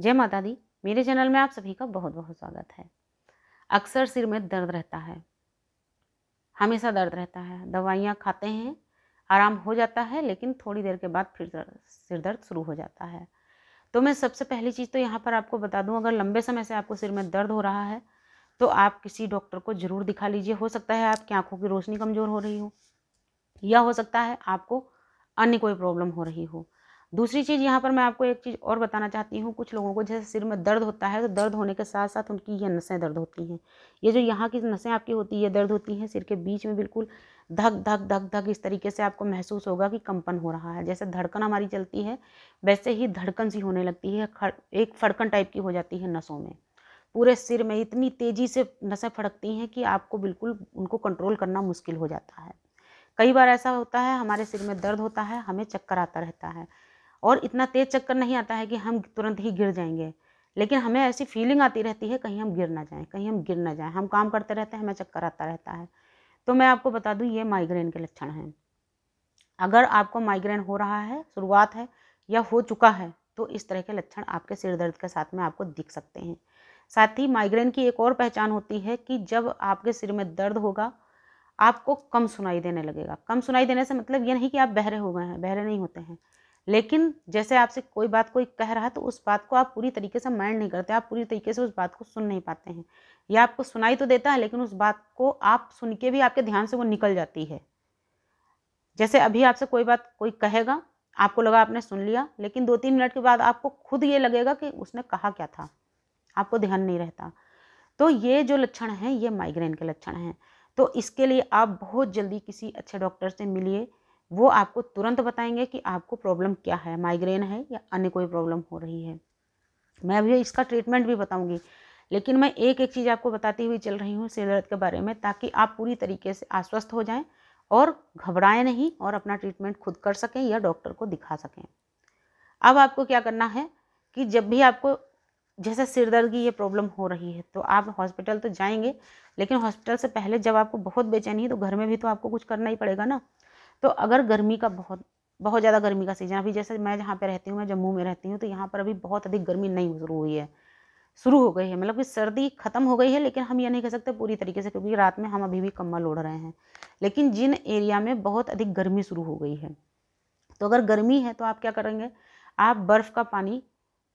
जय माता दी मेरे चैनल में आप सभी का बहुत बहुत स्वागत है अक्सर सिर में दर्द रहता है हमेशा दर्द रहता है दवाइयाँ खाते हैं आराम हो जाता है लेकिन थोड़ी देर के बाद फिर सिर दर्द शुरू हो जाता है तो मैं सबसे पहली चीज़ तो यहाँ पर आपको बता दूँ अगर लंबे समय से आपको सिर में दर्द हो रहा है तो आप किसी डॉक्टर को ज़रूर दिखा लीजिए हो सकता है आपकी आंखों की रोशनी कमज़ोर हो रही हो या हो सकता है आपको अन्य कोई प्रॉब्लम हो रही हो दूसरी चीज़ यहाँ पर मैं आपको एक चीज़ और बताना चाहती हूँ कुछ लोगों को जैसे सिर में दर्द होता है तो दर्द होने के साथ साथ उनकी ये नसें दर्द होती हैं ये जो यहाँ की नसें आपकी होती है दर्द होती हैं सिर के बीच में बिल्कुल धक धक धक धक इस तरीके से आपको महसूस होगा कि कंपन हो रहा है जैसे धड़कन हमारी चलती है वैसे ही धड़कन सी होने लगती है एक फड़कन टाइप की हो जाती है नसों में पूरे सिर में इतनी तेज़ी से नसें फड़कती हैं कि आपको बिल्कुल उनको कंट्रोल करना मुश्किल हो जाता है कई बार ऐसा होता है हमारे सिर में दर्द होता है हमें चक्कर आता रहता है और इतना तेज़ चक्कर नहीं आता है कि हम तुरंत ही गिर जाएंगे लेकिन हमें ऐसी फीलिंग आती रहती है कहीं हम गिर ना जाएं कहीं हम गिर ना जाएं हम काम करते रहते हैं हमें चक्कर आता रहता है तो मैं आपको बता दूं ये माइग्रेन के लक्षण हैं अगर आपको माइग्रेन हो रहा है शुरुआत है या हो चुका है तो इस तरह के लक्षण आपके सिर दर्द के साथ में आपको दिख सकते हैं साथ ही माइग्रेन की एक और पहचान होती है कि जब आपके सिर में दर्द होगा आपको कम सुनाई देने लगेगा कम सुनाई देने से मतलब ये नहीं कि आप बहरे हो गए हैं बहरे नहीं होते हैं लेकिन जैसे आपसे कोई बात कोई कह रहा है तो उस बात को आप पूरी तरीके से माइंड नहीं करते आप पूरी तरीके से उस बात को सुन नहीं पाते हैं या आपको सुनाई तो देता है लेकिन उस बात को आप सुन के भी आपके ध्यान से वो निकल जाती है जैसे अभी आपसे कोई बात कोई कहेगा आपको लगा आपने सुन लिया लेकिन दो तीन मिनट के बाद आपको खुद ये लगेगा कि उसने कहा क्या था आपको ध्यान नहीं रहता तो ये जो लक्षण हैं ये माइग्रेन के लक्षण हैं तो इसके लिए आप बहुत जल्दी किसी अच्छे डॉक्टर से मिलिए वो आपको तुरंत बताएंगे कि आपको प्रॉब्लम क्या है माइग्रेन है या अन्य कोई प्रॉब्लम हो रही है मैं अभी इसका ट्रीटमेंट भी बताऊंगी लेकिन मैं एक एक चीज़ आपको बताती हुई चल रही हूँ सिर दर्द के बारे में ताकि आप पूरी तरीके से आश्वस्त हो जाएं और घबराएं नहीं और अपना ट्रीटमेंट खुद कर सकें या डॉक्टर को दिखा सकें अब आपको क्या करना है कि जब भी आपको जैसे सिर दर्द की ये प्रॉब्लम हो रही है तो आप हॉस्पिटल तो जाएंगे लेकिन हॉस्पिटल से पहले जब आपको बहुत बेचैनी है तो घर में भी तो आपको कुछ करना ही पड़ेगा ना तो अगर गर्मी का बहुत बहुत ज़्यादा गर्मी का सीज़न अभी जैसे मैं जहाँ पे रहती हूँ मैं जम्मू में रहती हूँ तो यहाँ पर अभी बहुत अधिक गर्मी नहीं शुरू हुई है शुरू हो गई है मतलब कि सर्दी ख़त्म हो गई है लेकिन हम ये नहीं कह सकते पूरी तरीके से क्योंकि रात में हम अभी भी कम्बल ओढ़ रहे हैं लेकिन जिन एरिया में बहुत अधिक गर्मी शुरू हो गई है तो अगर गर्मी है तो आप क्या करेंगे आप बर्फ़ का पानी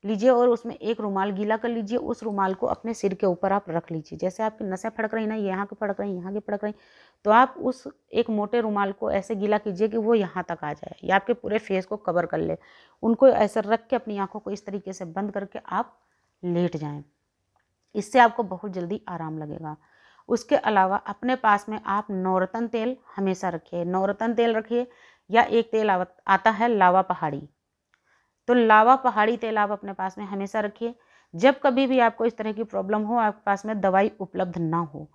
लीजिए और उसमें एक रुमाल गीला कर लीजिए उस रुमाल को अपने सिर के ऊपर आप रख लीजिए जैसे आपकी नसें फड़क रही ना यहाँ की फड़क रही यहाँ की फड़क रही तो आप उस एक मोटे रुमाल को ऐसे गीला कीजिए कि वो यहाँ तक आ जाए या आपके पूरे फेस को कवर कर ले उनको ऐसे रख के अपनी आँखों को इस तरीके से बंद करके आप लेट जाएँ इससे आपको बहुत जल्दी आराम लगेगा उसके अलावा अपने पास में आप नौरतन तेल हमेशा रखिए नौरतन तेल रखिए या एक तेल आता है लावा पहाड़ी तो लावा पहाड़ी तेल आप अपने पास में हमेशा रखिए जब कभी भी आपको इस तरह की प्रॉब्लम हो आपके पास में दवाई उपलब्ध ना हो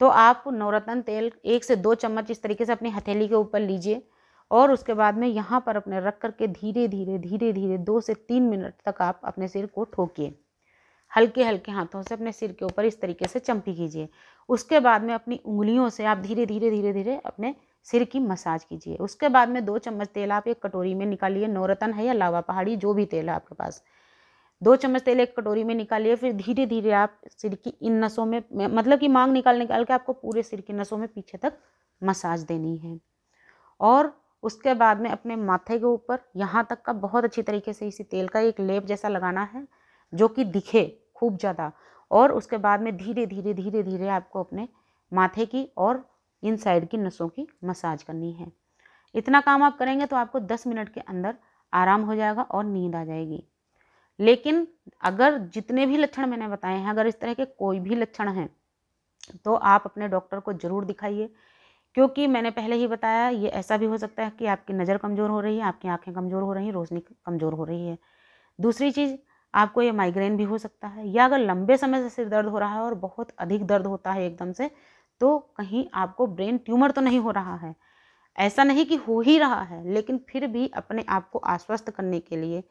तो आप नवरत्न तेल एक से दो चम्मच इस तरीके से अपनी हथेली के ऊपर लीजिए और उसके बाद में यहाँ पर अपने रख करके धीरे धीरे धीरे धीरे दो से तीन मिनट तक आप अपने सिर को ठोकिए हल्के हल्के हाथों से अपने सिर के ऊपर इस तरीके से चंपी कीजिए उसके बाद में अपनी उंगलियों से आप धीरे धीरे धीरे धीरे अपने सिर की मसाज कीजिए उसके बाद में दो चम्मच तेल आप एक कटोरी में निकालिए नौरतन है या लावा पहाड़ी जो भी तेल है आपके पास दो चम्मच तेल एक कटोरी में निकालिए फिर धीरे धीरे आप सिर की इन नसों में मतलब कि मांग निकाल निकाल के आपको पूरे सिर की नसों में पीछे तक मसाज देनी है और उसके बाद में अपने माथे के ऊपर यहाँ तक का बहुत अच्छी तरीके से इसी तेल का एक लेप जैसा लगाना है जो कि दिखे खूब ज़्यादा और उसके बाद में धीरे धीरे धीरे धीरे आपको अपने माथे की और इन साइड की नसों की मसाज करनी है इतना काम आप करेंगे तो आपको दस मिनट के अंदर आराम हो जाएगा और नींद आ जाएगी लेकिन अगर जितने भी लक्षण मैंने बताए हैं अगर इस तरह के कोई भी लक्षण हैं तो आप अपने डॉक्टर को ज़रूर दिखाइए क्योंकि मैंने पहले ही बताया ये ऐसा भी हो सकता है कि आपकी नज़र कमज़ोर हो रही है आपकी आंखें कमज़ोर हो रही हैं रोशनी कमज़ोर हो रही है दूसरी चीज़ आपको ये माइग्रेन भी हो सकता है या अगर लंबे समय से सिर दर्द हो रहा है और बहुत अधिक दर्द होता है एकदम से तो कहीं आपको ब्रेन ट्यूमर तो नहीं हो रहा है ऐसा नहीं कि हो ही रहा है लेकिन फिर भी अपने आप को आश्वस्त करने के लिए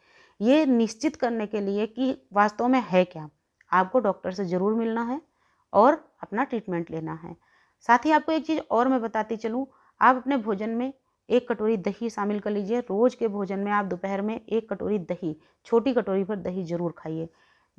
ये निश्चित करने के लिए कि वास्तव में है क्या आपको डॉक्टर से ज़रूर मिलना है और अपना ट्रीटमेंट लेना है साथ ही आपको एक चीज़ और मैं बताती चलूँ आप अपने भोजन में एक कटोरी दही शामिल कर लीजिए रोज़ के भोजन में आप दोपहर में एक कटोरी दही छोटी कटोरी पर दही ज़रूर खाइए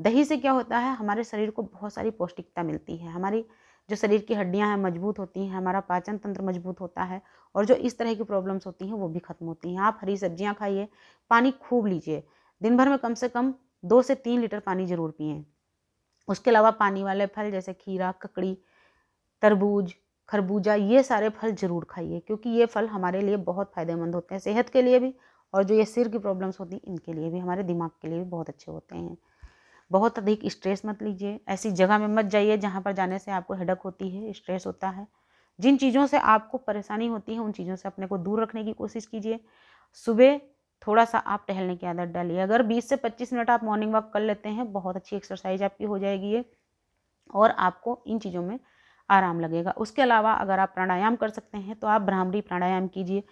दही से क्या होता है हमारे शरीर को बहुत सारी पौष्टिकता मिलती है हमारी जो शरीर की हड्डियां हैं मजबूत होती हैं हमारा पाचन तंत्र मजबूत होता है और जो इस तरह की प्रॉब्लम्स होती हैं वो भी खत्म होती हैं आप हरी सब्जियां खाइए पानी खूब लीजिए दिन भर में कम से कम दो से तीन लीटर पानी ज़रूर पिए उसके अलावा पानी वाले फल जैसे खीरा ककड़ी तरबूज खरबूजा ये सारे फल ज़रूर खाइए क्योंकि ये फल हमारे लिए बहुत फ़ायदेमंद होते हैं सेहत के लिए भी और जो ये सिर की प्रॉब्लम्स होती हैं इनके लिए भी हमारे दिमाग के लिए भी बहुत अच्छे होते हैं बहुत अधिक स्ट्रेस मत लीजिए ऐसी जगह में मत जाइए जहाँ पर जाने से आपको हेडक होती है स्ट्रेस होता है जिन चीज़ों से आपको परेशानी होती है उन चीज़ों से अपने को दूर रखने की कोशिश कीजिए सुबह थोड़ा सा आप टहलने की आदत डालिए अगर 20 से 25 मिनट आप मॉर्निंग वॉक कर लेते हैं बहुत अच्छी एक्सरसाइज आपकी हो जाएगी ये और आपको इन चीज़ों में आराम लगेगा उसके अलावा अगर आप प्राणायाम कर सकते हैं तो आप भ्रामरी प्राणायाम कीजिए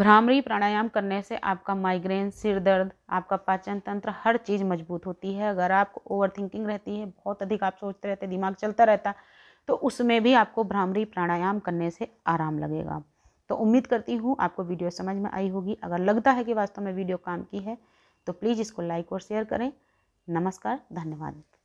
भ्रामरी प्राणायाम करने से आपका माइग्रेन सिर दर्द आपका पाचन तंत्र हर चीज़ मजबूत होती है अगर आपको ओवर थिंकिंग रहती है बहुत अधिक आप सोचते रहते दिमाग चलता रहता तो उसमें भी आपको भ्रामरी प्राणायाम करने से आराम लगेगा तो उम्मीद करती हूँ आपको वीडियो समझ में आई होगी अगर लगता है कि वास्तव में वीडियो काम की है तो प्लीज़ इसको लाइक और शेयर करें नमस्कार धन्यवाद